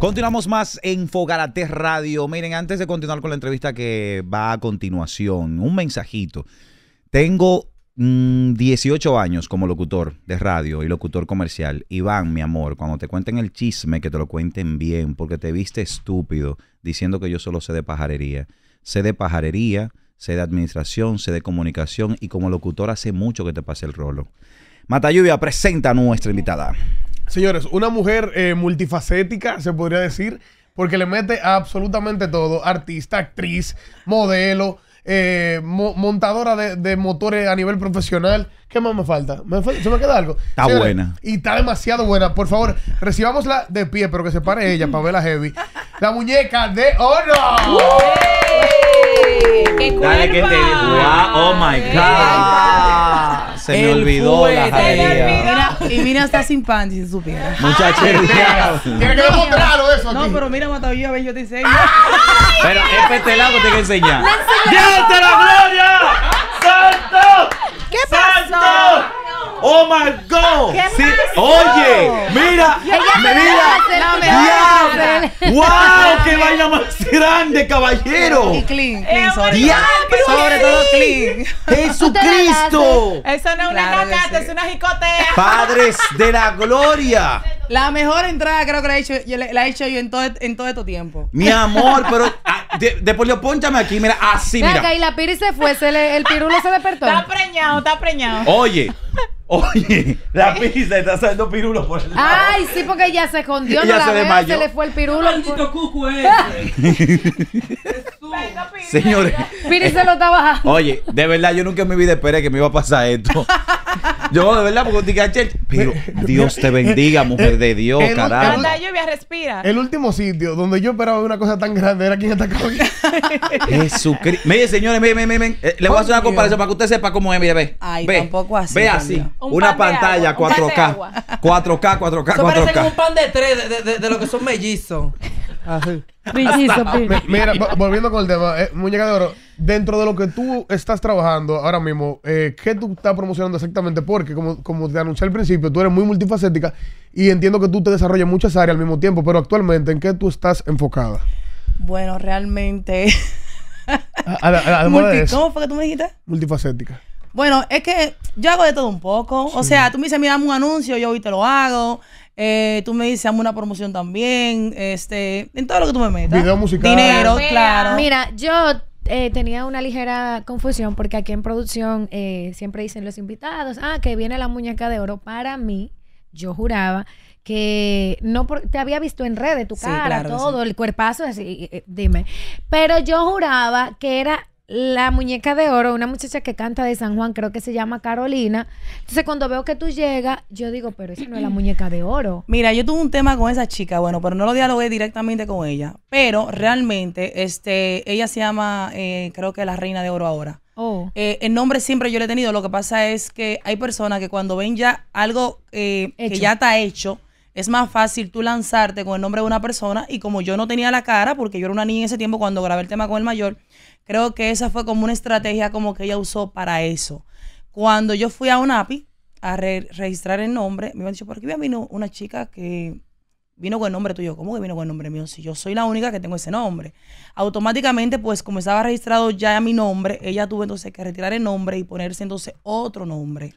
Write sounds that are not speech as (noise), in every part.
Continuamos más en Fogarate Radio. Miren, antes de continuar con la entrevista que va a continuación, un mensajito. Tengo 18 mm, años como locutor de radio y locutor comercial. Iván, mi amor, cuando te cuenten el chisme, que te lo cuenten bien, porque te viste estúpido diciendo que yo solo sé de pajarería. Sé de pajarería, sé de administración, sé de comunicación y como locutor hace mucho que te pase el rolo. Mata Lluvia presenta a nuestra invitada. Señores, una mujer eh, multifacética, se podría decir, porque le mete a absolutamente todo: artista, actriz, modelo. Eh, montadora de, motores a nivel profesional. ¿Qué más me falta? ¿Me ¿Se me queda algo? Está buena. Y está demasiado buena. Por favor, recibámosla de pie, pero que se pare ella (laughs) para verla heavy. La muñeca de oro. ¡Qué Dale que te... oh my God. Se me olvidó la y mira, está sin pan, si supiera. (laughs) Muchachos. Tiene que raro eso aquí. No, pero mira, Matavilla, a ver, yo te enseño. Pero este lado te te que enseñar. ¡Dios de la gloria! (laughs) ¡Santo! ¿Qué pasó? ¡Santo! Oh my God. Sí, oye, mira, mira. ¡Diablo! wow, qué vaina más grande, caballero. Y clean, clean sobre, Diablo, sobre todo clean. Jesucristo. Eso no es una claro cacata, es una jicotea. Padres de la gloria. La mejor entrada creo que la he hecho, yo, en todo, en todo este tiempo. Mi amor, pero ah, de, después yo ponchame aquí, mira, así, mira. que y la piri se fue, se le, el pirulo se despertó. Está preñado, está preñado. Oye, Oye, la pizza está saliendo pirulo por el lado. Ay, sí, porque ya se escondió, ya la se, se le fue el pirulo. Cucu eh. (laughs) Señores, Piri se lo está bajando. Oye, de verdad, yo nunca en mi vida esperé que me iba a pasar esto. (laughs) Yo, de verdad, porque te caché. Pero Dios te bendiga, mujer de Dios, el, carajo. Anda, lluvia respira. El último sitio donde yo esperaba una cosa tan grande era quien está cabina. (laughs) Jesucristo. Mire, señores, mire, mire, mire, eh, le voy a hacer una comparación para que usted sepa cómo es. Mire, ve. Ay, tampoco así. Ve así. una pantalla 4K, 4K. 4K, 4K, Eso parece un pan de tres de lo que son mellizos. Ah, mira, volviendo con el tema, eh, muñeca de oro, dentro de lo que tú estás trabajando ahora mismo, eh, ¿qué tú estás promocionando exactamente? Porque como, como te anuncié al principio, tú eres muy multifacética y entiendo que tú te desarrollas muchas áreas al mismo tiempo, pero actualmente, ¿en qué tú estás enfocada? Bueno, realmente. Ah, ah, ¿Cómo fue que tú me dijiste? multifacética. Bueno, es que yo hago de todo un poco. O sea, tú me dices, mira, un anuncio, yo hoy te lo hago. Eh, tú me dices, hazme una promoción también. Este, en todo lo que tú me metas. Video musical. Dinero, claro. Mira, yo eh, tenía una ligera confusión porque aquí en producción eh, siempre dicen los invitados, ah, que viene la muñeca de oro. Para mí, yo juraba que no te había visto en redes, tu cara, todo, el cuerpazo, así, dime. Pero yo juraba que era la muñeca de oro, una muchacha que canta de San Juan, creo que se llama Carolina. Entonces, cuando veo que tú llegas, yo digo, pero esa no es la muñeca de oro. (clears throat) Mira, yo tuve un tema con esa chica, bueno, pero no lo dialogué directamente con ella. Pero realmente, este, ella se llama, eh, creo que la reina de oro ahora. Oh. Eh, el nombre siempre yo le he tenido. Lo que pasa es que hay personas que cuando ven ya algo eh, que ya está hecho, es más fácil tú lanzarte con el nombre de una persona y como yo no tenía la cara, porque yo era una niña en ese tiempo cuando grabé el tema con el mayor, creo que esa fue como una estrategia como que ella usó para eso. Cuando yo fui a un API a registrar el nombre, me habían dicho, por qué vino una chica que vino con el nombre tuyo. ¿Cómo que vino con el nombre mío? Si yo soy la única que tengo ese nombre. Automáticamente, pues como estaba registrado ya mi nombre, ella tuvo entonces que retirar el nombre y ponerse entonces otro nombre.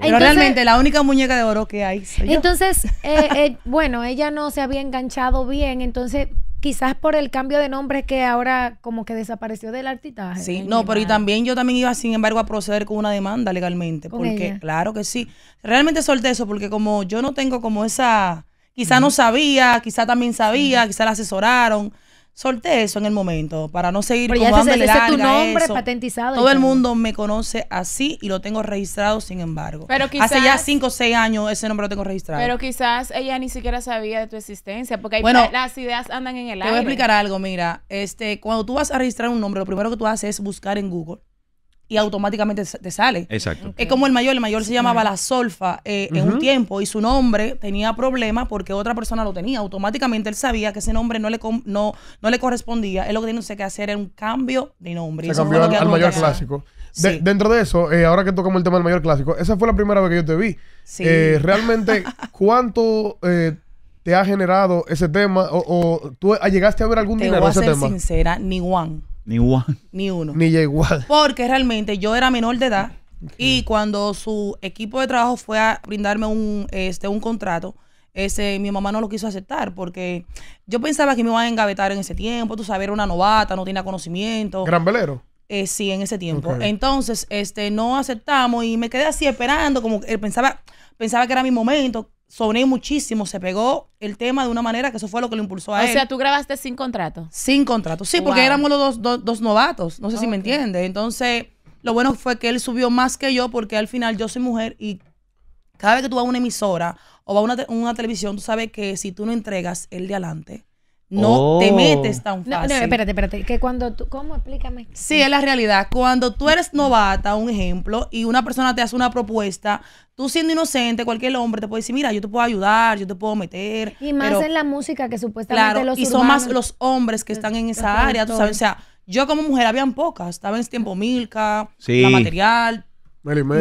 Pero oh, realmente la única muñeca de oro que hay. entonces, Eh, eh (laughs) bueno, ella no se había enganchado bien, entonces quizás por el cambio de nombre que ahora como que desapareció del artitaje. Sí, no, pero y también yo también iba sin embargo a proceder con una demanda legalmente, porque claro que sí. Realmente solté eso porque como yo no tengo como esa, quizá no sabía, quizá también sabía, quizás la asesoraron solté eso en el momento para no seguir Pero ya ese, tu nombre patentizado. Todo el mundo me conoce así y lo tengo registrado sin embargo. Pero quizás, Hace ya cinco, o 6 años ese nombre lo tengo registrado. Pero quizás ella ni siquiera sabía de tu existencia porque las ideas andan en el aire. Te voy a explicar algo, mira, este, cuando tú vas a registrar un nombre, lo primero que tú haces es buscar en Google y automáticamente te sale. Exacto. Es como el mayor, el mayor se llamaba la solfa eh, en un tiempo y su nombre tenía problema porque otra persona lo tenía. Automáticamente él sabía que ese nombre no le, no, no le correspondía. Él lo que tiene que hacer era un cambio de nombre. Se cambió al, mayor clásico. Dentro de eso, eh, ahora que tocamos el tema del mayor clásico, esa fue la primera vez que yo te vi. Eh, realmente, ¿cuánto te ha generado ese tema? ¿O, tú llegaste a ver algún te voy a ser sincera, ni one. Ni uno. Ni uno. Ni igual. Porque realmente yo era menor de edad y cuando su equipo de trabajo fue a brindarme un, este, un contrato, ese, mi mamá no lo quiso aceptar porque yo pensaba que me iban a engavetar en ese tiempo, tú sabes, era una novata, no tenía conocimiento. ¿Gran velero? Eh, sí, en ese tiempo. Entonces, este, no aceptamos y me quedé así esperando, como que pensaba, pensaba que era mi momento soné muchísimo, se pegó el tema de una manera que eso fue lo que lo impulsó a él. O sea, tú grabaste sin contrato. Sin contrato, sí, porque éramos los dos, dos, novatos, no sé si me entiendes. Entonces, lo bueno fue que él subió más que yo porque al final yo soy mujer y cada vez que tú vas a una emisora o vas a una, una televisión, tú sabes que si tú no entregas el de adelante, no te oh. metes tan fácil. No, espérate, espérate. Que cuando tú, ¿Cómo? Explícame. Sí, es la realidad. Cuando tú eres novata, un ejemplo, y una persona te hace una propuesta, tú siendo inocente, cualquier hombre te puede decir, mira, yo te puedo ayudar, yo te puedo meter. Y más en la música que supuestamente claro, Y son más los hombres que están en esa área, tú sabes. O sea, yo como mujer, habían pocas. Estaba en tiempo Milka, La Material, era, muy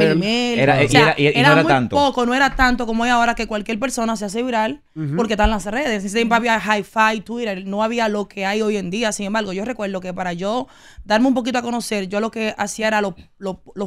poco, no era tanto como hay ahora que cualquier persona se hace viral porque están las redes. siempre había hi-fi, Twitter, no había lo que hay hoy en día. Sin embargo, yo recuerdo que para yo darme un poquito a conocer, yo lo que hacía era los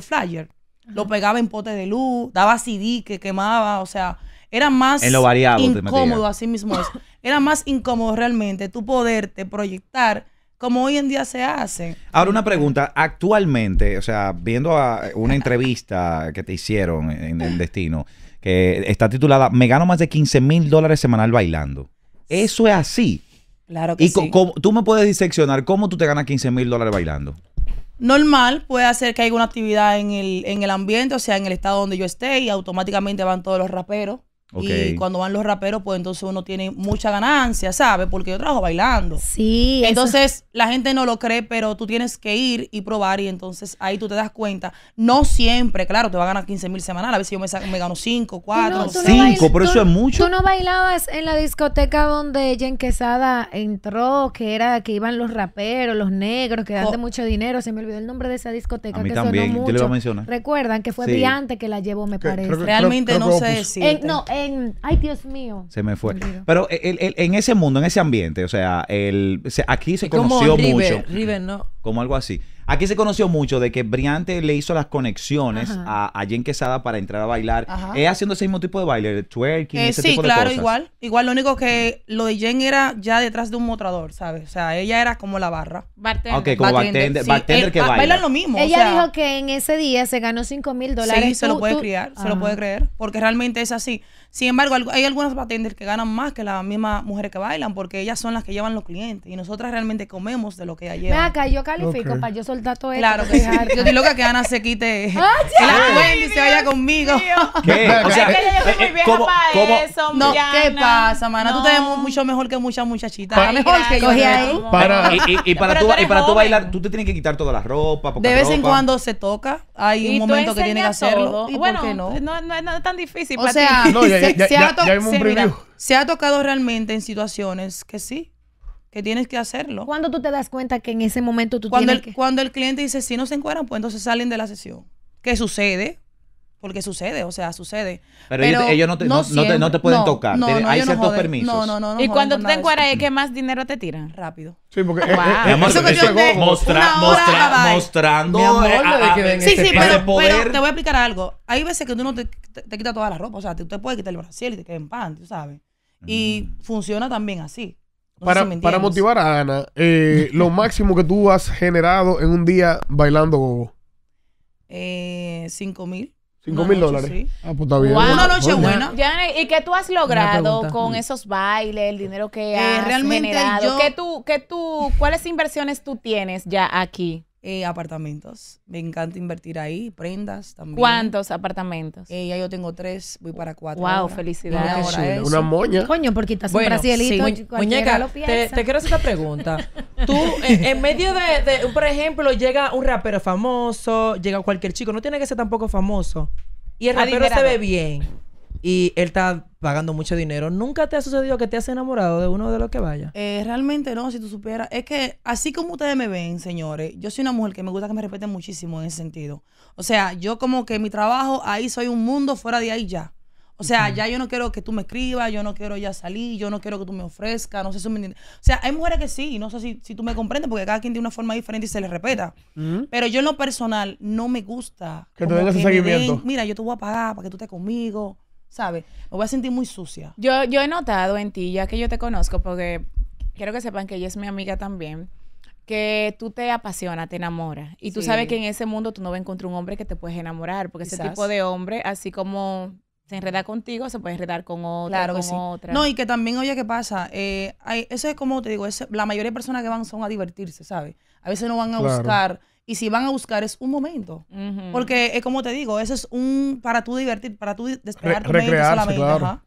flyers. Lo pegaba en potes de luz, daba CD que quemaba, o sea, era más incómodo, así mismo es. Era más incómodo realmente tu poderte proyectar como hoy en día se hace. Ahora una pregunta, actualmente, o sea, viendo una entrevista que te hicieron en El Destino, que está titulada Me gano más de 15 mil dólares semanal bailando. Eso es así. Claro que sí. y tú me puedes diseccionar cómo tú te ganas 15 mil dólares bailando. Normal, puede hacer que haya una actividad en el, en el ambiente, o sea, en el estado donde yo esté, y automáticamente van todos los raperos y cuando van los raperos, pues entonces uno tiene mucha ganancia, ¿sabes? Porque yo trabajo bailando. Sí. Entonces la gente no lo cree, pero tú tienes que ir y probar y entonces ahí tú te das cuenta. No siempre, claro, te va a ganar 15 mil semanas A veces yo me, gano 5, 4, 5, pero eso es mucho. Tú no bailabas en la discoteca donde Jen Quesada entró, que era que iban los raperos, los negros, que dan de oh. mucho dinero. Se me olvidó el nombre de esa discoteca a mí también. sonó mucho. Te a mencionar. Recuerdan que fue sí. que la llevó, me parece. Realmente no sé decir. Eh, no, Ay, Dios mío. Se me fue. Pero el, en ese mundo, en ese ambiente, o sea, el, aquí se conoció mucho. Como algo así. Aquí se conoció mucho de que Briante le hizo las conexiones a, Jen Quesada para entrar a bailar. Es haciendo ese mismo tipo de baile, twerking, eh, ese sí, tipo de claro, igual. Igual lo único que lo de Jen era ya detrás de un mostrador, ¿sabes? O sea, ella era como la barra. Bartender. Ok, como bartender, bartender, eh, que baila. Bailan lo mismo. Ella dijo que en ese día se ganó 5 mil dólares. Sí, se lo puede creer se lo ah. puede creer, porque realmente es así. Sin embargo, hay algunas bartenders que ganan más que las mismas mujeres que bailan, porque ellas son las que llevan los clientes y nosotras realmente comemos de lo que ella lleva. acá, yo califico para yo soltar este, claro que sí. Yo estoy loca que Ana se quite Que la (laughs) el ah, y se vaya conmigo. (laughs) O sea, que yo soy muy eh, vieja para eso, No, ¿qué pasa, mana? Tú te ves mucho mejor que muchas muchachitas. Para, mejor que yo. Ahí. y, para, tú, y para tú bailar, tú te tienes que quitar toda la ropa. De vez en cuando se toca. Hay un momento que tiene que hacerlo. ¿Y bueno, no? No, no, no es tan difícil. O sea, se ha tocado realmente en situaciones que sí, que tienes que hacerlo. ¿Cuándo tú te das cuenta que en ese momento tú tienes que... Cuando el cliente dice, si no se encuentran, pues entonces salen de la sesión. ¿Qué sucede? Porque sucede, o sea, sucede. Pero, ellos, no, te, no, te, no te pueden tocar. hay ciertos permisos. No, no, no. y cuando tú te encueras es que más dinero te tiran. Rápido. Sí, porque wow. mostrando sí, sí, pero, te voy a explicar algo. Hay veces que tú no te, te, quitas toda la ropa, o sea, tú te puedes quitar el brasier y te quedas en pan, tú sabes. Y mm. funciona también así para, motivar a Ana, eh, lo (laughs) máximo que tú has generado en un día bailando gogo. Eh, cinco mil. Cinco mil dólares. Ah, puta pues bien. Una noche buena. ¿y qué tú has logrado con esos bailes, el dinero que eh, has realmente generado? tú, qué tú, ¿Cuáles inversiones tú tienes ya aquí? Eh, apartamentos. Me encanta invertir ahí, prendas también. ¿Cuántos apartamentos? Eh, ya yo tengo tres, voy para cuatro. Wow, felicidades. una moña. Coño, porque estás un elito te, quiero hacer una pregunta. Tú, en, medio de, por ejemplo, llega un rapero famoso, llega cualquier chico, no tiene que ser tampoco famoso. Y el rapero se ve bien y él está pagando mucho dinero. ¿Nunca te ha sucedido que te has enamorado de uno de los que vaya? Eh, realmente no, si tú supieras. Es que así como ustedes me ven, señores, yo soy una mujer que me gusta que me respeten muchísimo en ese sentido. O sea, yo como que mi trabajo, ahí soy un mundo, fuera de ahí ya. O sea, ya yo no quiero que tú me escribas, yo no quiero ya salir, yo no quiero que tú me ofrezcas, no sé si me entiendes. O sea, hay mujeres que sí, no sé si, si tú me comprendes, porque cada quien tiene una forma diferente y se les respeta. Pero yo en lo personal no me gusta. Que te den ese seguimiento. mira, yo te voy a pagar para que tú estés conmigo. ¿sabes? Me voy a sentir muy sucia. Yo, he notado en ti, ya que yo te conozco, porque quiero que sepan que ella es mi amiga también, que tú te apasionas, te enamoras. Y tú sabes que en ese mundo tú no vas a encontrar un hombre que te puedes enamorar, porque ese tipo de hombre, así como se enreda contigo, se puede enredar con otra, claro con otra. No, y que también, oye, ¿qué pasa? Eh, eso es como te digo, la mayoría de personas que van son a divertirse, ¿sabes? A veces no van a buscar y si van a buscar es un momento. Porque es eh, como te digo, eso es un para tú divertir, para tú despegar tu mente solamente. Claro.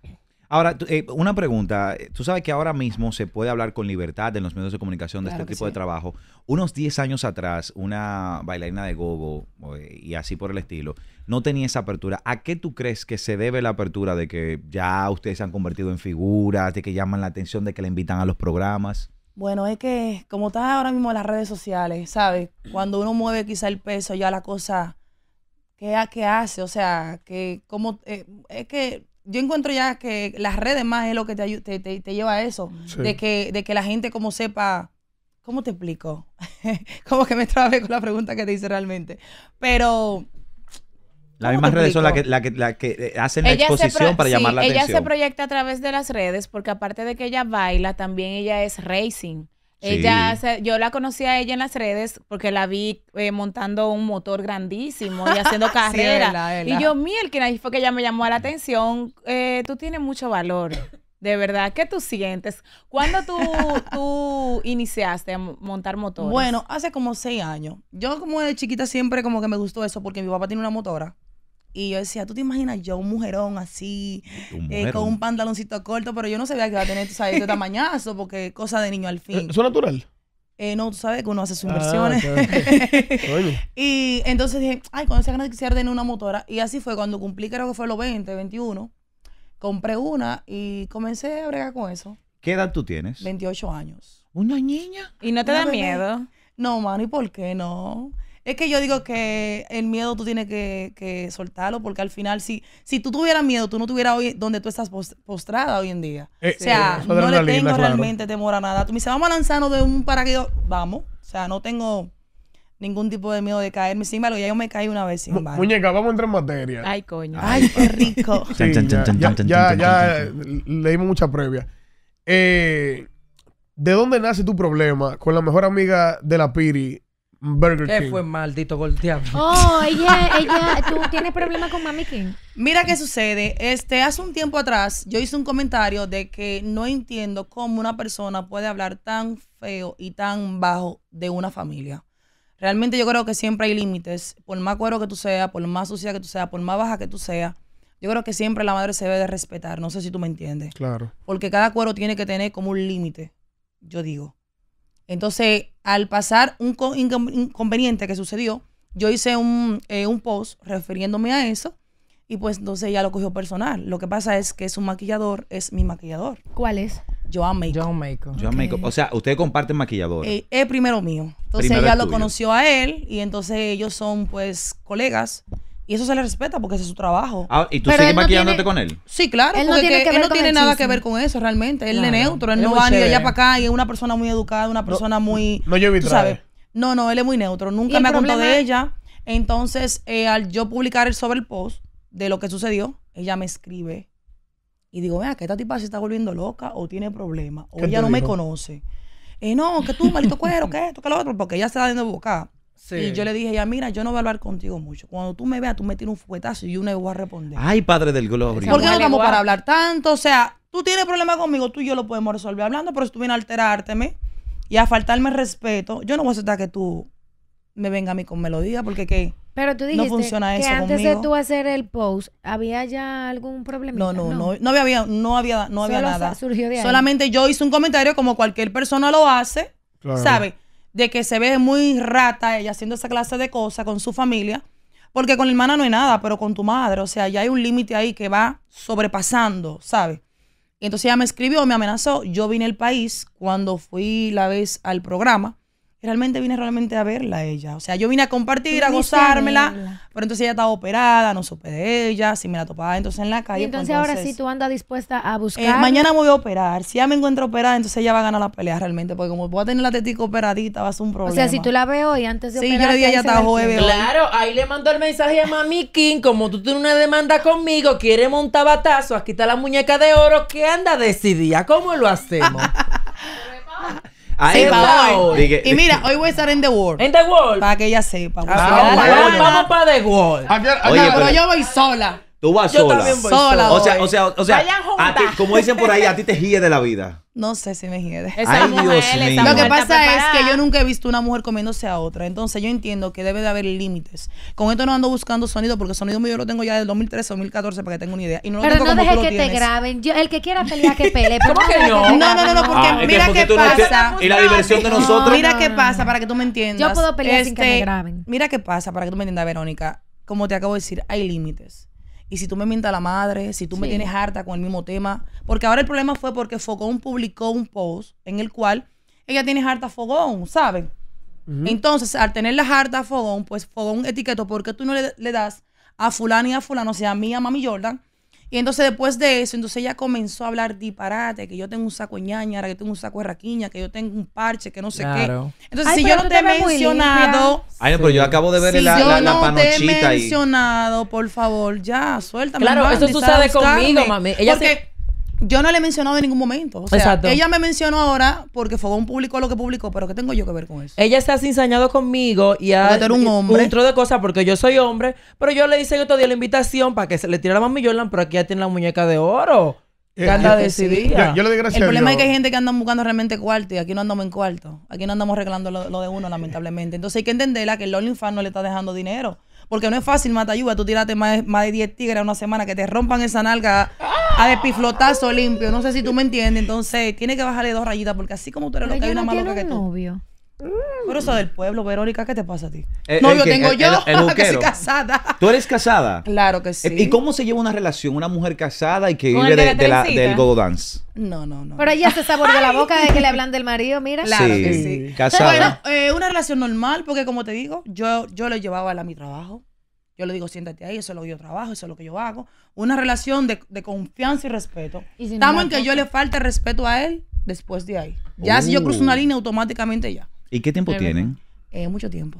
Ahora, eh, una pregunta. Eh, tú sabes que ahora mismo se puede hablar con libertad en los medios de comunicación de este tipo de trabajo. Unos 10 años atrás, una bailarina de gogo y así por el estilo, no tenía esa apertura. ¿A qué tú crees que se debe la apertura de que ya ustedes se han convertido en figuras, de que llaman la atención, de que le invitan a los programas? Bueno, es que como estás ahora mismo en las redes sociales, ¿sabes? Cuando uno mueve quizá el peso, ya la cosa, ¿qué, hace? O sea, que como, eh, es que yo encuentro ya que las redes más es lo que te, te, te, lleva a eso, de, que, de que la gente como sepa, ¿cómo te explico? (laughs) como que me trabé con la pregunta que te hice realmente, pero las mismas redes son las que, la la que, eh, hacen la exposición para llamar la ella atención. Ella se proyecta a través de las redes porque aparte de que ella baila, también ella es racing. Ella, yo la conocí a ella en las redes porque la vi eh, montando un motor grandísimo y haciendo (laughs) carrera. Y yo, miel, que fue que ella me llamó la atención. Eh, tú tienes mucho valor. De verdad, ¿qué tú sientes? ¿Cuándo tú, (laughs) tú, iniciaste a montar motores? Bueno, hace como seis años. Yo como de chiquita siempre como que me gustó eso porque mi papá tiene una motora. Y yo decía, ¿tú te imaginas yo, un mujerón así, eh, con un pantaloncito corto? Pero yo no sabía que iba a tener, ese este (laughs) tamañazo, porque cosa de niño al eh, fin. ¿Eso natural? Eh, no, tú sabes que uno hace sus ah, inversiones. (laughs) y entonces dije, ay, cuando se arden quisiera tener una motora. Y así fue, cuando cumplí, creo que fue los 20, 21, compré una y comencé a bregar con eso. ¿Qué edad tú tienes? 28 años. ¿Una niña? ¿Y no te da miedo? No, mano, ¿y por qué no? Es que yo digo que el miedo tú tienes que, soltarlo, porque al final, si, si tú tuvieras miedo, tú no tuvieras hoy donde tú estás postrada hoy en día. Eh, o sea, eh, no le tengo realmente temor a nada. Tú me dices, vamos a lanzarnos de un paracaídas. Vamos. O sea, no tengo ningún tipo de miedo de caerme. Sin embargo, ya yo me caí una vez sin Muñeca, vamos a entrar en materia. Ay, coño. Ay, qué rico. ya, leímos mucha previa. Eh, ¿De dónde nace tu problema con la mejor amiga de la Piri Burger fue maldito golpeado? Oh, (laughs) ella, ella, tú tienes problemas con Mami King. Mira qué sucede. Este, hace un tiempo atrás yo hice un comentario de que no entiendo cómo una persona puede hablar tan feo y tan bajo de una familia. Realmente yo creo que siempre hay límites. Por más cuero que tú seas, por más sucia que tú seas, por más baja que tú seas, yo creo que siempre la madre se debe de respetar. No sé si tú me entiendes. Claro. Porque cada cuero tiene que tener como un límite, yo digo. Entonces, al pasar un inconveniente que sucedió, yo hice un, eh, un post refiriéndome a eso y pues entonces ella lo cogió personal. Lo que pasa es que su maquillador es mi maquillador. ¿Cuál es? Joan Makeup. Joan Makeup. Joan O sea, ustedes comparten maquillador. Eh, es primero mío. Entonces ella lo conoció a él y entonces ellos son pues colegas. Y eso se le respeta porque ese es su trabajo. Ah, ¿y tú sigues maquillándote con él? Sí, claro, Él no tiene nada que ver con eso realmente. Él es neutro, él no va ni de allá para acá y es una persona muy educada, una persona muy... no lleva No, no, él es muy neutro. Nunca me ha contado de ella. Entonces, eh, al yo publicar el sobre el post de lo que sucedió, ella me escribe y digo, vea, que esta tipa se está volviendo loca o tiene problemas o ella no me conoce. Eh, no, que tú, malito cuero, que esto, que lo otro, porque ella se está dando boca. Y yo le dije ya mira, yo no voy a hablar contigo mucho. Cuando tú me veas, tú me tiras un fuetazo y yo no voy a responder. Ay, padre del gloria. ¿Por qué no estamos para hablar tanto? O sea, tú tienes problemas conmigo, tú y yo lo podemos resolver hablando, pero si tú vienes a alterárteme y a faltarme respeto, yo no voy a aceptar que tú me vengas a mí con melodía, porque qué pero tú dijiste no funciona eso que antes de tú hacer el post, ¿había ya algún problema? No, no, no, no, había, no había, no había nada. Solamente yo hice un comentario como cualquier persona lo hace, ¿sabes? de que se ve muy rata ella haciendo esa clase de cosas con su familia, porque con la hermana no hay nada, pero con tu madre, o sea, ya hay un límite ahí que va sobrepasando, ¿sabes? Y entonces ella me escribió, me amenazó, yo vine al país cuando fui la vez al programa, realmente vine realmente a verla ella. O sea, yo vine a compartir, a gozármela, pero entonces ella estaba operada, no supe de ella, si me la topaba entonces en la calle. Pues entonces, ahora sí tú andas dispuesta a eh, buscar. mañana voy a operar, si ya me encuentro operada, entonces ella va a ganar la pelea realmente, porque como voy a tener la tetica operadita, va a ser un problema. O sea, si tú la veo y antes de operar. Sí, yo le dije, ella está jueves. Claro, ahí le mando el mensaje a Mami King, como tú tienes una demanda conmigo, quiere montar batazo, aquí está la muñeca de oro, ¿qué anda decidida? ¿Cómo lo hacemos? (laughs) sí, Y mira, hoy voy a estar en The World. En The World. Para que ella sepa. Ah, pues vamos, para The World. Oye, pero, yo voy sola. Tú vas yo sola. También voy sola. O sea, o sea, o sea, a ti, como dicen por ahí, a ti te ríes de la vida. No sé si me entiendes. Ay, Dios mío. Lo que pasa es que yo nunca he visto una mujer comiéndose a otra. Entonces yo entiendo que debe de haber límites. Con esto no ando buscando sonido, porque sonido mío lo tengo ya desde 2013 o 2014 para que tenga una idea. Y no lo Pero no dejes que te graben. el que quiera pelear, que pelee. (laughs) ¿Cómo que no? No, no, no, porque ah, mira qué pasa. y la diversión de nosotros. mira qué pasa, para que tú me entiendas. Yo puedo pelear sin que me este, graben. Mira qué pasa, para que tú me entiendas, Verónica. Como te acabo de decir, hay límites. Y si tú me mientas la madre, si tú me tienes harta con el mismo tema. Porque ahora el problema fue porque Fogón publicó un post en el cual ella tiene harta Fogón, ¿sabes? Entonces, al tener la harta Fogón, pues Fogón etiquetó, ¿por qué tú no le, das a fulano y a fulano, o sea, a mí, a Mami Jordan, y entonces después de eso, entonces ella comenzó a hablar disparate, que yo tengo un saco ñaña ñañara, que tengo un saco de raquiña, que yo tengo un parche, que no sé qué. Entonces, si yo no te he mencionado... Ay, no, pero yo acabo de ver la la, yo la, la no te he mencionado, por favor, ya, suéltame. Claro, eso sucede conmigo, mami. Ella porque, yo no le he mencionado en ningún momento. O sea, Exacto. Ella me mencionó ahora porque fue un público lo que publicó, pero ¿qué tengo yo que ver con eso? Ella se ha ensañado conmigo y ha dentro hombre. de cosas porque yo soy hombre, pero yo le hice otro día la invitación para que se le tirara la pero aquí ya tiene la muñeca de oro. Que eh, anda eh, decidida. Yo, le gracias El problema es que hay gente que anda buscando realmente cuarto y aquí no andamos en cuarto. Aquí no andamos arreglando lo, de uno, lamentablemente. Entonces hay que entenderla que el OnlyFans no le está dejando dinero. Porque no es fácil, Matayuba, tú tiraste más, más de 10 tigres una semana que te rompan esa nalga a despiflotazo limpio. No sé si tú me entiendes. Entonces, tiene que bajarle dos rayitas porque así como tú eres lo que hay una no que tú. novio. Mm. Pero eso del pueblo, Verónica, ¿qué te pasa a ti? Novio eh, no, yo tengo yo, que (laughs) soy casada. ¿Tú eres casada? Claro que eh, sí. ¿Y cómo se lleva una relación una mujer casada y que vive del gogo dance? No, no, no. Pero ella se volviendo (laughs) la boca de que le hablan del marido, mira. Claro que sí. Casada. Bueno, eh, una relación normal, porque como te digo, yo, yo lo llevaba a mi trabajo. Yo le digo, siéntate ahí, eso es lo que yo trabajo, eso es lo que yo hago. Una relación de, de confianza y respeto. Estamos en que yo le falte respeto a él después de ahí. Ya si yo cruzo una oh. línea, automáticamente ya. ¿Y qué tiempo tienen? Eh, mucho tiempo.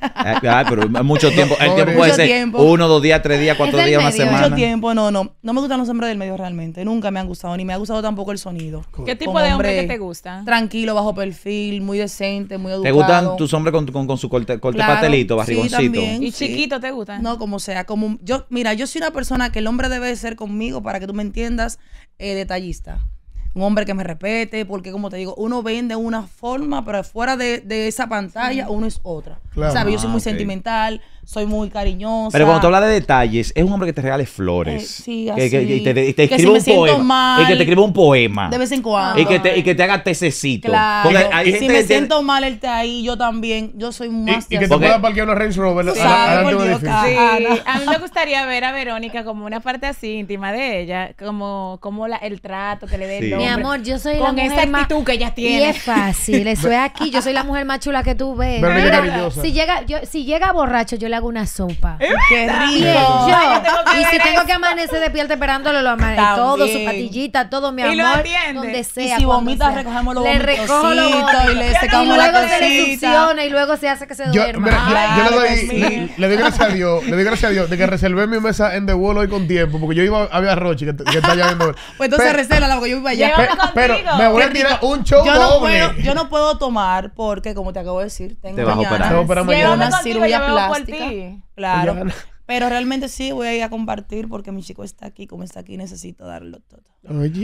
ah, pero mucho (laughs) tiempo. El tiempo puede ser uno, dos días, tres días, cuatro días, más una semana. Mucho tiempo, no, no. No me gustan los hombres del medio realmente. Nunca me han gustado, ni me ha gustado tampoco el sonido. ¿Qué tipo de hombre, te gusta? Tranquilo, bajo perfil, muy decente, muy educado. ¿Te gustan tus hombres con, su corte, corte barrigoncito? ¿Y chiquito te gusta. No, como sea. como yo Mira, yo soy una persona que el hombre debe ser conmigo, para que tú me entiendas, eh, detallista un hombre que me respete, porque como te digo, uno vende una forma, pero fuera de, de esa pantalla uno es otra. Claro. ¿Sabes? Yo soy muy ah, sentimental, soy muy cariñosa. Pero cuando tú hablas de detalles, es un hombre que te regale flores. Eh, sí, Que- y te, te Que si un siento poema. mal. y que te escribe un poema. De vez en cuando. y, que te, y que te haga tececito. Claro. Porque si me siento mal, él está ahí, yo también. Yo soy más. y que te pueda parquear una Range Rover Sí. la Sí, a mí me gustaría ver a Verónica como una parte así íntima de ella, como, como la, el trato que le den mi amor, yo soy con la mujer esa actitud que ella tiene Y es fácil, eso es aquí. Yo soy la mujer más chula que tú ves. si llega, si llega borracho, yo le hago una sopa. ¿Eh? ¡Qué rico! Y, si tengo que amanecer de despierta esperándolo, lo amanece todo, su patillita, todo, mi amor. Y lo entiende? Donde sea. Y si vomitas, recogemos los Le recojo y le secamos la Y luego se y luego se hace que se duerma. Yo, le doy, gracias a Dios, le doy gracias a Dios de que reservé mi mesa en The Wall hoy con tiempo, porque yo iba a ver a Rochi, que, está allá viendo. (laughs) pues entonces recélala, porque yo iba allá pero me voy a tirar un show yo no, puedo, yo no puedo tomar porque, como te acabo de decir, tengo que una cirugía plástica. Claro. Pero realmente sí voy a ir a compartir porque mi chico está aquí, como está aquí, necesito darlo todo.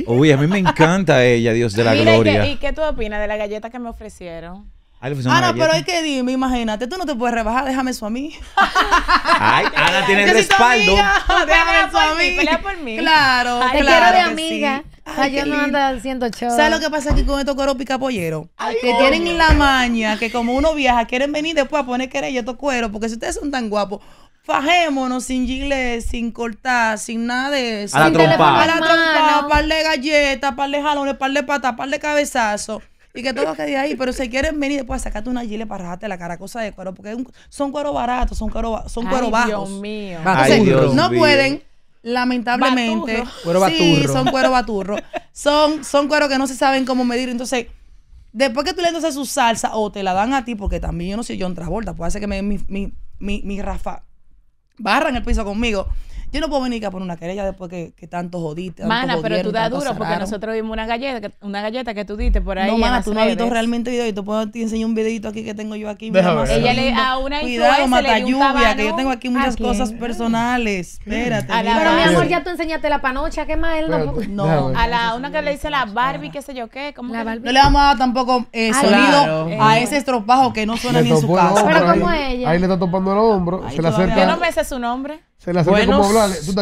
Uy, a mí me encanta ella, Dios de la gloria. ¿y qué, tú opinas de la galleta que me ofrecieron? Ah, Ana, pero hay que dime, imagínate, tú no te puedes rebajar, déjame eso a mí. Ay, Ana tiene el respaldo. déjame eso a mí. Claro, quiero de amiga. Ay, yo no anda haciendo show. ¿Sabes lo que pasa aquí con estos cueros picapolleros? que tienen la maña, que como uno viaja, quieren venir después a poner yo estos cueros, porque si ustedes son tan guapos, fajémonos sin giles, sin cortar, sin nada de eso. A la trompa. A la trompa, par de galletas, par de jalones, par de patas, par de cabezazos. Y que todo quede ahí, pero si quieren venir después a sacarte una gile para rajarte la cara, cosa de cuero, porque son cueros baratos, son cueros son cuero bajos. Dios mío. no pueden lamentablemente. Sí, son cuero baturro. son, son cuero que no se saben cómo medir. Entonces, después que tú le das a su salsa o te la dan a ti, porque también yo no soy en Travolta, puede ser que me, mi, mi, mi, mi Rafa barra en el piso conmigo. Yo no puedo venir a poner una querella después que, que tanto jodiste. Tanto mana, pero tú das duro porque nosotros vimos una galleta, una galleta que tú diste por ahí. No, mana, tú no has visto realmente video y tú puedo te enseñar un videito aquí que tengo yo aquí. Déjame Ella le a una Cuidado, mata lluvia, que yo tengo aquí muchas cosas personales. Mm. Espérate. Pero mi amor, ya tú enseñaste la panocha, ¿qué más él no? A la una que le dice la Barbie, qué sé yo qué, como no le vamos a dar tampoco eh, ah, sonido a ese estropajo que no suena ni en su casa. Pero ella. Ahí le está topando el hombro. se le acerca. Yo no me sé su nombre. Se bueno,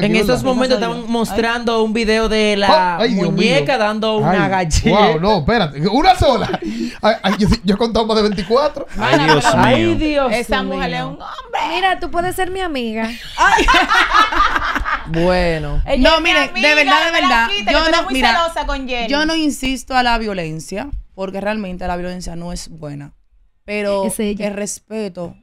en esos momentos estaban mostrando un video de la ah, muñeca dando una galleta. Wow, no, espérate. Una sola. (laughs) yo, yo contado más de 24. Ay, Dios mío. Ay, Dios Esa mujer es un hombre. Mira, tú puedes ser mi amiga. (laughs) bueno. no, mire, de verdad, de verdad. yo, no, mira, con yo no insisto a la violencia, porque realmente la violencia no es buena. Pero el respeto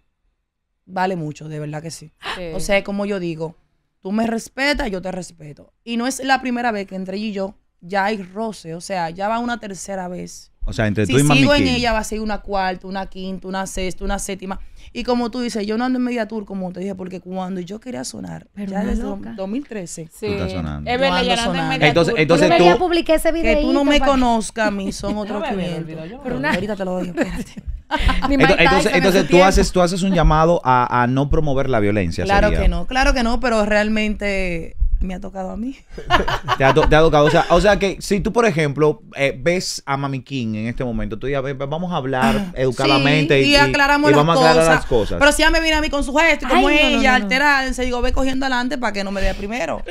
vale mucho, de verdad que sí. O sea, como yo digo, tú me respetas, yo te respeto. Y no es la primera vez que entre ella y yo ya hay roce, o sea, ya va una tercera vez o sea, entre si tú y mami. sigo en ella, va a ser una cuarta, una quinta, una sexta, una séptima. Y como tú dices, yo no ando en media tour, como te dije, porque cuando yo quería sonar, ya desde 2013. Sí. sonando. Es verdad, yo ando en entonces, tour. Entonces tú. publiqué ese video. Que tú no me conozcas a mí, son (laughs) otros 500. Pero ahorita te lo doy, (laughs) (laughs) entonces, entonces, tú, haces, tú haces un llamado a, a no promover la violencia. Claro que no, claro que no, pero realmente me ha tocado a mí. (laughs) te, ha tocado. O sea, que si tú, por ejemplo, eh, ves a Mami King en este momento, tú ya vamos a hablar educadamente y, y, aclaramos vamos a aclarar las cosas. Pero si ya me mira a mí con su gesto y como ella, se digo, ve cogiendo adelante para que no me dé primero.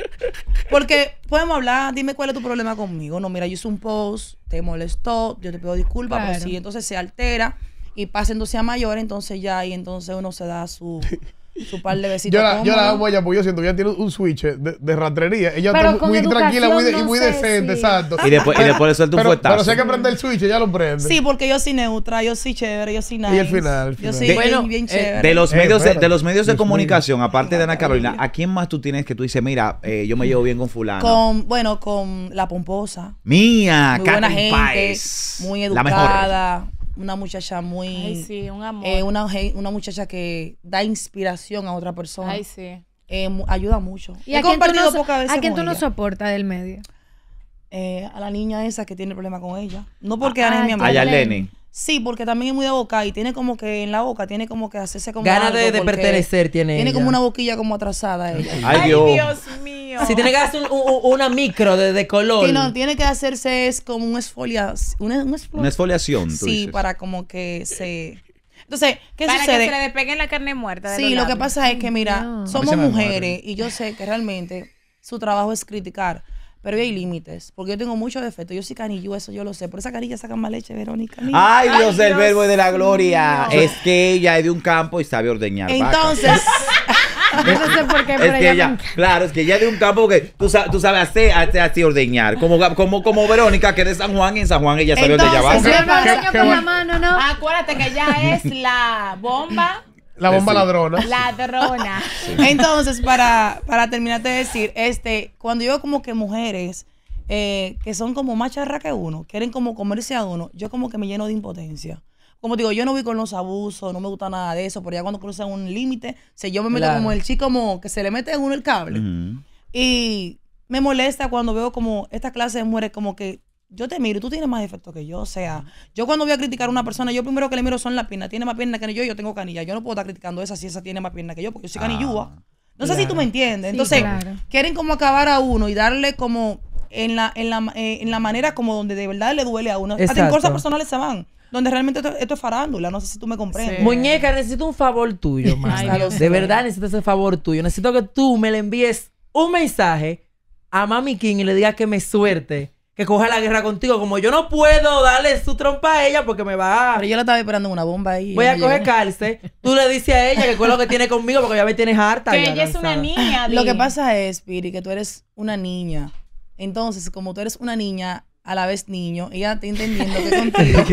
Porque podemos hablar, dime cuál es tu problema conmigo. No, mira, yo hice un post, te molestó, yo te pido disculpas, pero si entonces se altera y entonces a mayor, entonces ya y entonces uno se da su (laughs) su par de besitos. Yo la, yo la a porque yo siento que ella tiene un switch de, de ratrería. Ella está muy tranquila y muy decente, exacto. Y después, y después le suelta un fuetazo. Pero sé que prende el switch, ya lo prende. Sí, porque yo soy neutra, yo soy chévere, yo soy nada Y el final. Yo soy bueno, bien eh, chévere. Eh, de los, medios, de, de los medios de comunicación, aparte de Ana Carolina, ¿a quién más tú tienes que tú dices, mira, eh, yo me llevo bien con fulano? Con, bueno, con La Pomposa. Mía, muy buena gente, muy educada. La mejor una muchacha muy... Ay, eh, una, muchacha que da inspiración a otra persona. Ay, sí. Eh, ayuda mucho. ¿Y a compartido pocas veces ¿A quién tú no soportas del medio? Eh, a la niña esa que tiene problemas con ella. No porque Ana ah, es mi ah, amiga. A Yalene Sí, porque también es muy de boca y tiene como que en la boca, tiene como que hacerse como. Ganas de, pertenecer tiene. Tiene como una boquilla como atrasada ella. Ay, Dios. mío. Si tiene que hacer una micro de, color. Sí, no, tiene que hacerse es como un esfoliación. una, esfoliación. Tú sí, para como que se. Entonces, ¿qué para Para que se le despeguen la carne muerta. De sí, lo que pasa es que, mira, somos mujeres y yo sé que realmente su trabajo es criticar. Pero hay límites, porque yo tengo muchos defectos. Yo soy canillo, eso yo lo sé. Por esa canilla sacan más leche, Verónica. Ay, Dios del verbo y de la gloria. Es que ella es de un campo y sabe ordeñar. Entonces. (laughs) no sé por qué, pero es ella, Claro, es que ella de un campo que tú, tú sabes hacer, así ordeñar. Como, como, como Verónica, que es de San Juan, en San Juan ella sabe ordeñar. Entonces, va con Acuérdate que ella es la bomba la bomba ladrona. (laughs) Ladrona. Entonces, para, para terminarte de decir, este, cuando yo como que mujeres eh, que son como más charra que uno, quieren como comerse a uno, yo como que me lleno de impotencia. Como digo, yo no voy con los abusos, no me gusta nada de eso, pero ya cuando cruzan un límite, o yo me meto como el chico como que se le mete en uno el cable. Y me molesta cuando veo como esta clase de mujeres como que yo te miro tú tienes más efecto que yo. O sea, yo cuando voy a criticar a una persona, yo primero que le miro son las piernas. Tiene más piernas que yo, yo tengo canilla. Yo no puedo estar criticando esa si esa tiene más piernas que yo, porque yo soy canillúa. Ah, no sé si tú me entiendes. Entonces, quieren como acabar a uno y darle como en la, eh, en la, manera como donde de verdad le duele a uno. Hasta en cosas personales se van. Donde realmente esto, es farándula, no sé si tú me comprendes. Muñeca, necesito un favor tuyo, De verdad necesito ese favor tuyo. Necesito que tú me le envíes un mensaje a Mami King y le digas que me suerte que coja la guerra contigo. Como yo no puedo darle su trompa a ella porque me va Pero yo la estaba esperando una bomba ahí. Voy a coger cárcel. Tú le dices a ella que es lo que tiene conmigo porque ya me tienes harta. Que ella es una niña. Lo que pasa es, Piri, que tú eres una niña. Entonces, como tú eres una niña, a la vez niño, ella está entendiendo que (laughs) contigo.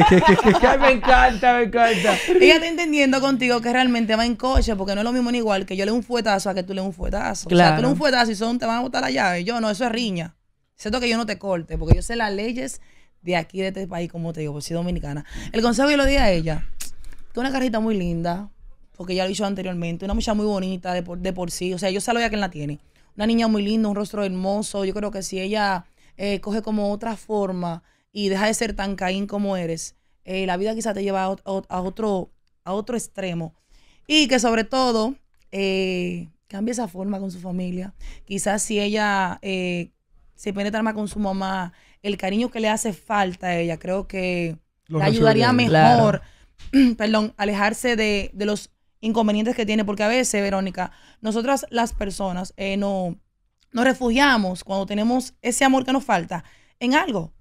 me encanta, me encanta. Ella está entendiendo contigo que realmente va en coche, porque no es lo mismo ni igual que yo le un fuetazo a que tú le un fuetazo. Claro. O sea, tú le un fuetazo y son te van a botar la llave. Yo no, eso es riña. Siento que yo no te corte, porque yo sé las leyes de aquí, de este país, como te digo, por si dominicana. El consejo yo le di a ella. Que una carita muy linda, porque ya lo hizo anteriormente, una muchacha muy bonita de por, sí. O sea, yo sé lo ya que la tiene. Una niña muy linda, un rostro hermoso. Yo creo que si ella eh, coge como otra forma y deja de ser tan caín como eres, eh, la vida quizás te lleva a, otro, a otro extremo. Y que sobre todo... Eh, cambie esa forma con su familia. Quizás si ella se penetra más con su mamá, el cariño que le hace falta a ella, creo que le ayudaría mejor, (clears throat) perdón, alejarse de, los inconvenientes que tiene, porque a veces, Verónica, nosotras las personas eh, no, nos refugiamos cuando tenemos ese amor que nos falta en algo.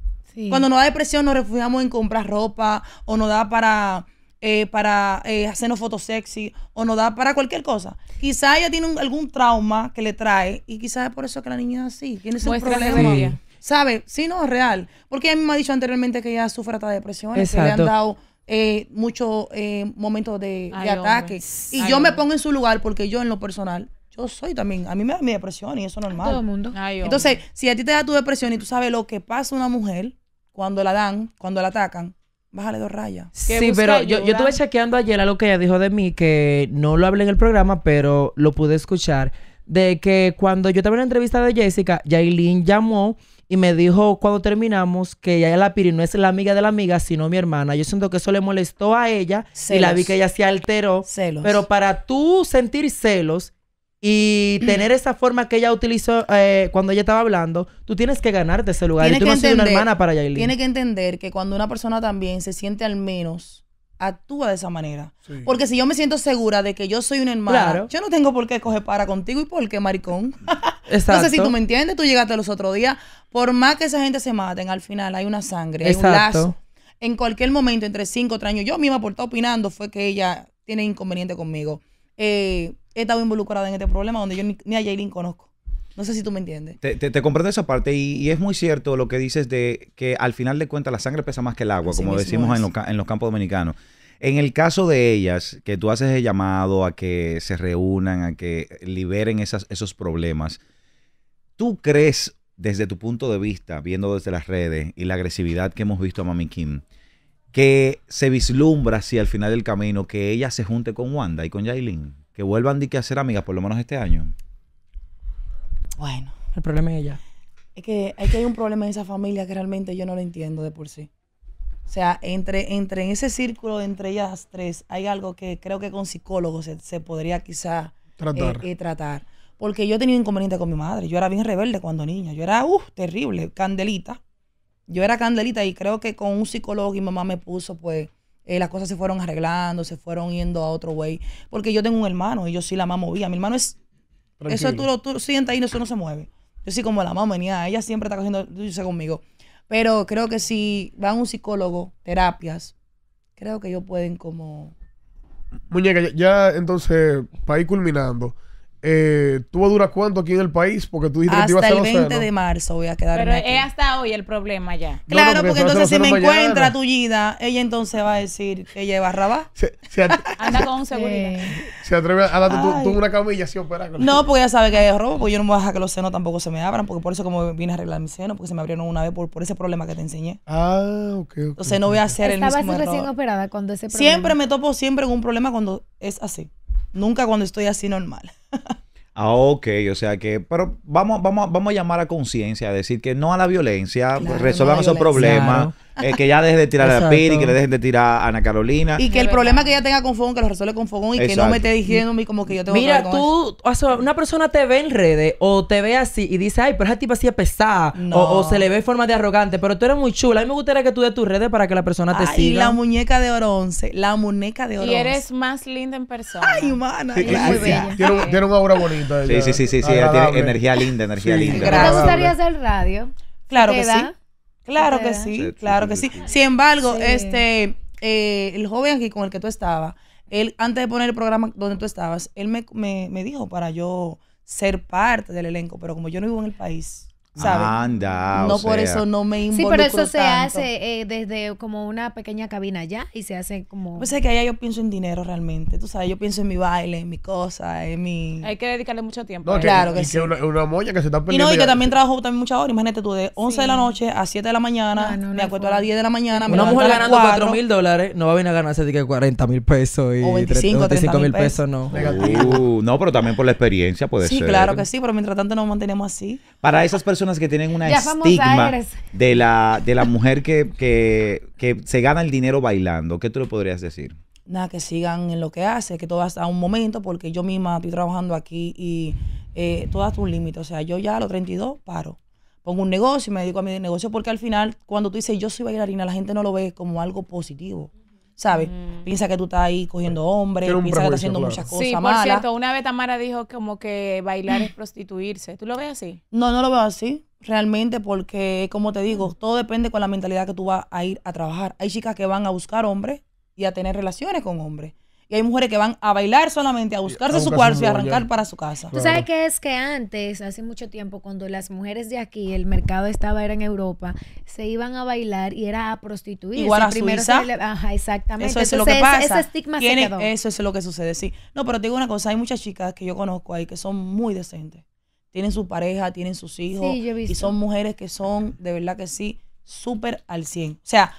Cuando nos da depresión, nos refugiamos en comprar ropa o nos da para eh, para eh, hacernos fotos sexy o no da para cualquier cosa. Quizá ella tiene algún trauma que le trae y quizás es por eso que la niña es así. Tiene ese problema. ¿sabes? ¿Sabe? Sí, no, es real. Porque ella me ha dicho anteriormente que ella sufre hasta depresiones, Se que le han dado eh, muchos momentos de, ataque. Y yo me pongo en su lugar porque yo en lo personal yo soy también, a mí me da mi depresión y eso es normal. Todo el mundo. Entonces, si a ti te da tu depresión y tú sabes lo que pasa a una mujer cuando la dan, cuando la atacan, bájale dos rayas. Sí, pero yo, yo, estuve chequeando ayer Algo lo que ella dijo de mí, que no lo hablé en el programa, pero lo pude escuchar, de que cuando yo estaba en la entrevista de Jessica, Yailin llamó y me dijo cuando terminamos que ella la no es la amiga de la amiga, sino mi hermana. Yo siento que eso le molestó a ella y la vi que ella se alteró. Celos. Pero para tú sentir celos, y (clears throat) tener esa forma que ella utilizó eh, cuando ella estaba hablando, tú tienes que ganarte ese lugar. y tú no una hermana para Yailin. Tiene que entender que cuando una persona también se siente al menos, actúa de esa manera. Porque si yo me siento segura de que yo soy una hermana, yo no tengo por qué coger para contigo y por qué maricón. (laughs) Exacto. Entonces, si tú me entiendes, tú llegaste los otros días, por más que esa gente se maten, al final hay una sangre, hay un lazo. En cualquier momento, entre cinco o tres años, yo misma por estar opinando fue que ella tiene inconveniente conmigo. Eh, he estado involucrada en este problema donde yo ni, a Jaylin conozco. No sé si tú me entiendes. Te, comprendo esa parte y, es muy cierto lo que dices de que al final de cuentas la sangre pesa más que el agua, como decimos en, los campos dominicanos. En el caso de ellas, que tú haces el llamado a que se reúnan, a que liberen esos problemas, ¿tú crees desde tu punto de vista, viendo desde las redes y la agresividad que hemos visto a Mami Kim, que se vislumbra si al final del camino que ella se junte con Wanda y con Jaylin? que vuelvan que a ser amigas, por lo menos este año? Bueno. El problema es ella. Es que, hay un problema en esa familia que realmente yo no lo entiendo de por sí. O sea, entre, entre en ese círculo, entre ellas tres, hay algo que creo que con psicólogos se, podría quizá eh, tratar. Eh, tratar. Porque yo he tenido inconveniente con mi madre. Yo era bien rebelde cuando niña. Yo era, uh, terrible, candelita. Yo era candelita y creo que con un psicólogo y mamá me puso, pues, eh, las cosas se fueron arreglando, se fueron yendo a otro güey Porque yo tengo un hermano y yo sí la mamá movía. Mi hermano es. Eso tú lo tú, sientes ahí, eso no se mueve. Yo sí, como la mamá venía, ella siempre está cogiendo sé conmigo. Pero creo que si van a un psicólogo, terapias, creo que ellos pueden como. Muñeca, ya, ya entonces, para ir culminando. Eh, ¿Tú duras cuánto aquí en el país? Porque tú dijiste hasta que a el 20 de marzo voy a quedar Pero es hasta hoy el problema ya. claro, porque, entonces si me encuentra encuentra vida ella entonces va a decir que lleva rabá. Se, (laughs) Anda con (laughs) seguridad. Eh, se atreve a darte tú, tú, una camilla así No, porque ella sabe que hay robo, porque yo no me voy a dejar que los senos tampoco se me abran, porque por eso como vine a arreglar mis senos, porque se me abrieron una vez por, ese problema que te enseñé. Ah, ok, Entonces no voy a hacer el mismo Estabas recién operada cuando ese problema. Siempre me topo siempre con un problema cuando es así. Nunca cuando estoy así normal. Ah, ok, o sea que, pero vamos, vamos, vamos a llamar a conciencia, a decir que no a la violencia, pues, resuelvan esos problemas, eh, que ya dejen de tirar a Piri, que le dejen de tirar a Ana Carolina. Y que el problema que ella tenga con Fogón, que lo resuelve con Fogón y que no me esté mí como que yo tengo Mira, tú, una persona te ve en redes o te ve así y dice, ay, pero esa tipa así es pesada o, se le ve forma de arrogante, pero tú eres muy chula. A mí me gustaría que tú des tus redes para que la persona te ay, la muñeca de Oro 11 la muñeca de 11 Y eres más linda en persona. Ay, humana. Sí, tiene, tiene, un aura bonita. Sí, sí, sí, sí, sí ella tiene energía linda, energía linda. ¿Te gustaría hacer radio? Claro que sí. Claro que sí, claro que sí. Sin embargo, este eh, el joven aquí con el que tú estabas, él antes de poner el programa donde tú estabas, él me, me, me dijo para yo ser parte del elenco, pero como yo no vivo en el país, Anda, no por eso no me involucro Sí, pero eso se hace eh, desde como una pequeña cabina allá y se hace como... Pues es que allá yo pienso en dinero realmente, tú sabes, yo pienso en mi baile, en mi cosa, en mi... Hay que dedicarle mucho tiempo. No, eh, que, claro y sí. Que una, una, moña que se está perdiendo. Y no, y que también trabajo también muchas horas, imagínate tú, de 11 de la noche a 7 de la mañana, me acuesto a las 10 de la mañana, Una mujer ganando 4 mil dólares no va a venir a ganarse de que 40 mil pesos y o 25 mil pesos. no. Uh, no, pero también por la experiencia puede ser. Sí, claro que sí, pero mientras tanto nos mantenemos así. Para esas personas que tienen una estigma de la, de la mujer que, que, que se gana el dinero bailando, ¿qué tú le podrías decir? Nada, que sigan en lo que hace, que todo hasta un momento, porque yo misma estoy trabajando aquí y eh, todo hasta un límite. O sea, yo ya a los 32 paro pongo un negocio y me dedico a mi negocio, porque al final, cuando tú dices yo soy bailarina, la gente no lo ve como algo positivo. ¿sabes? Mm. Piensa que tú estás ahí cogiendo hombres, piensa que estás haciendo muchas cosas sí, por cierto, una vez Tamara dijo como que bailar es (clears throat) prostituirse. ¿Tú lo ves así? No, no lo veo así, realmente, porque, como te digo, todo depende con la mentalidad que tú vas a ir a trabajar. Hay chicas que van a buscar hombres y a tener relaciones con hombres y hay mujeres que van a bailar solamente, a buscarse su cuarto y a arrancar para su casa. Tú sabes qué es que antes, hace mucho tiempo, cuando las mujeres de aquí, el mercado estaba en Europa, se iban a bailar y era a prostituirse. Igual a Suiza. Ajá, exactamente. Eso es lo que pasa. Ese estigma se quedó. Eso es lo que sucede, sí. No, pero te digo una cosa, hay muchas chicas que yo conozco ahí que son muy decentes. Tienen su pareja, tienen sus hijos. Sí, yo he visto. Y son mujeres que son, de verdad que sí, súper al 100. O sea,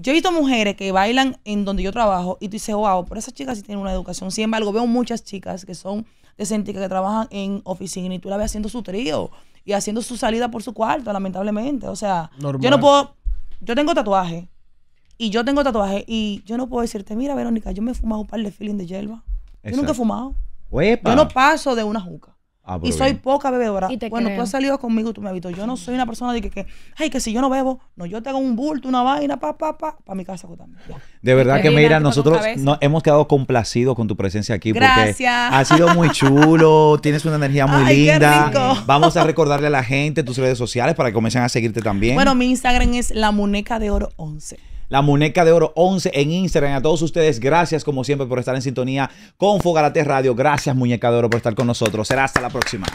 yo he visto mujeres que bailan en donde yo trabajo y tú dices, wow, pero esas chicas sí tienen una educación. Sin embargo, veo muchas chicas que son decentes, que trabajan en oficina y tú la ves haciendo su trío y haciendo su salida por su cuarto, lamentablemente. O sea, yo no puedo. Yo tengo tatuaje y yo tengo tatuaje y yo no puedo decirte, mira, Verónica, yo me he fumado un par de feeling de hierba. Yo nunca he fumado. Yo no paso de una juca. Ah, y soy poca bebedora. Bueno, tú has salido conmigo, tú me has visto. Yo no soy una persona de que, que, ay, que si yo no bebo, no, yo hago un bulto, una vaina, pa, pa, pa, pa mi casa pues, De verdad que, mira, nosotros hemos quedado complacidos con tu presencia aquí. Gracias. ha sido muy chulo, (laughs) tienes una energía muy linda. Vamos a recordarle a la gente tus redes sociales para que comiencen a seguirte también. Bueno, mi Instagram es la muñeca de oro 11 la muñeca de oro 11 en Instagram. A todos ustedes, gracias como siempre por estar en sintonía con Fogarate Radio. Gracias, muñeca de oro, por estar con nosotros. Será hasta la próxima.